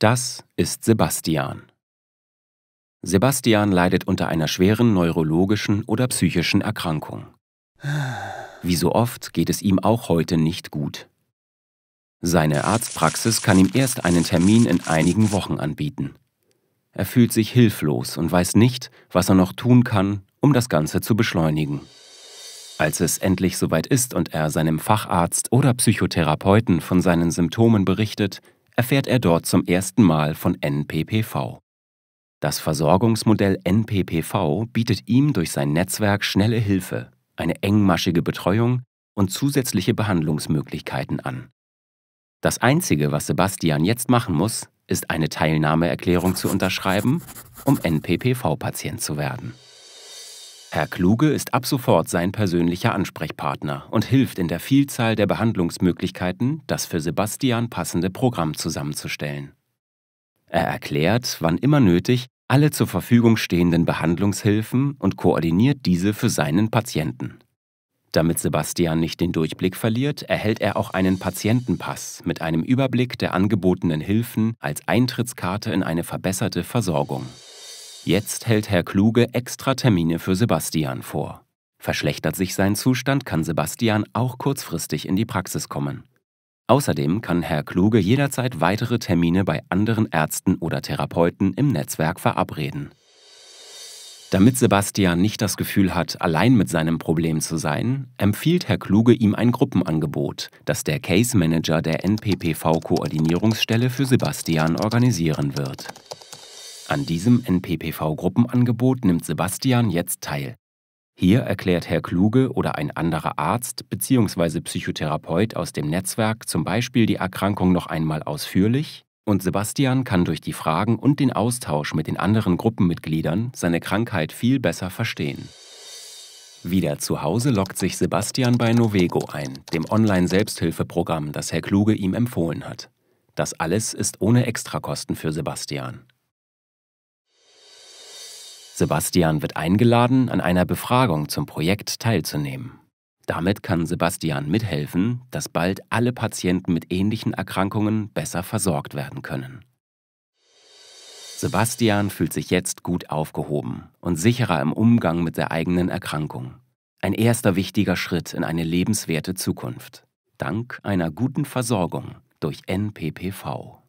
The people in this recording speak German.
Das ist Sebastian. Sebastian leidet unter einer schweren neurologischen oder psychischen Erkrankung. Wie so oft geht es ihm auch heute nicht gut. Seine Arztpraxis kann ihm erst einen Termin in einigen Wochen anbieten. Er fühlt sich hilflos und weiß nicht, was er noch tun kann, um das Ganze zu beschleunigen. Als es endlich soweit ist und er seinem Facharzt oder Psychotherapeuten von seinen Symptomen berichtet, erfährt er dort zum ersten Mal von NPPV. Das Versorgungsmodell NPPV bietet ihm durch sein Netzwerk schnelle Hilfe, eine engmaschige Betreuung und zusätzliche Behandlungsmöglichkeiten an. Das Einzige, was Sebastian jetzt machen muss, ist eine Teilnahmeerklärung zu unterschreiben, um NPPV-Patient zu werden. Herr Kluge ist ab sofort sein persönlicher Ansprechpartner und hilft in der Vielzahl der Behandlungsmöglichkeiten, das für Sebastian passende Programm zusammenzustellen. Er erklärt, wann immer nötig, alle zur Verfügung stehenden Behandlungshilfen und koordiniert diese für seinen Patienten. Damit Sebastian nicht den Durchblick verliert, erhält er auch einen Patientenpass mit einem Überblick der angebotenen Hilfen als Eintrittskarte in eine verbesserte Versorgung. Jetzt hält Herr Kluge extra Termine für Sebastian vor. Verschlechtert sich sein Zustand, kann Sebastian auch kurzfristig in die Praxis kommen. Außerdem kann Herr Kluge jederzeit weitere Termine bei anderen Ärzten oder Therapeuten im Netzwerk verabreden. Damit Sebastian nicht das Gefühl hat, allein mit seinem Problem zu sein, empfiehlt Herr Kluge ihm ein Gruppenangebot, das der Case Manager der NPPV-Koordinierungsstelle für Sebastian organisieren wird. An diesem NPPV-Gruppenangebot nimmt Sebastian jetzt teil. Hier erklärt Herr Kluge oder ein anderer Arzt bzw. Psychotherapeut aus dem Netzwerk zum Beispiel die Erkrankung noch einmal ausführlich und Sebastian kann durch die Fragen und den Austausch mit den anderen Gruppenmitgliedern seine Krankheit viel besser verstehen. Wieder zu Hause lockt sich Sebastian bei Novego ein, dem Online-Selbsthilfeprogramm, das Herr Kluge ihm empfohlen hat. Das alles ist ohne Extrakosten für Sebastian. Sebastian wird eingeladen, an einer Befragung zum Projekt teilzunehmen. Damit kann Sebastian mithelfen, dass bald alle Patienten mit ähnlichen Erkrankungen besser versorgt werden können. Sebastian fühlt sich jetzt gut aufgehoben und sicherer im Umgang mit der eigenen Erkrankung. Ein erster wichtiger Schritt in eine lebenswerte Zukunft. Dank einer guten Versorgung durch NPPV.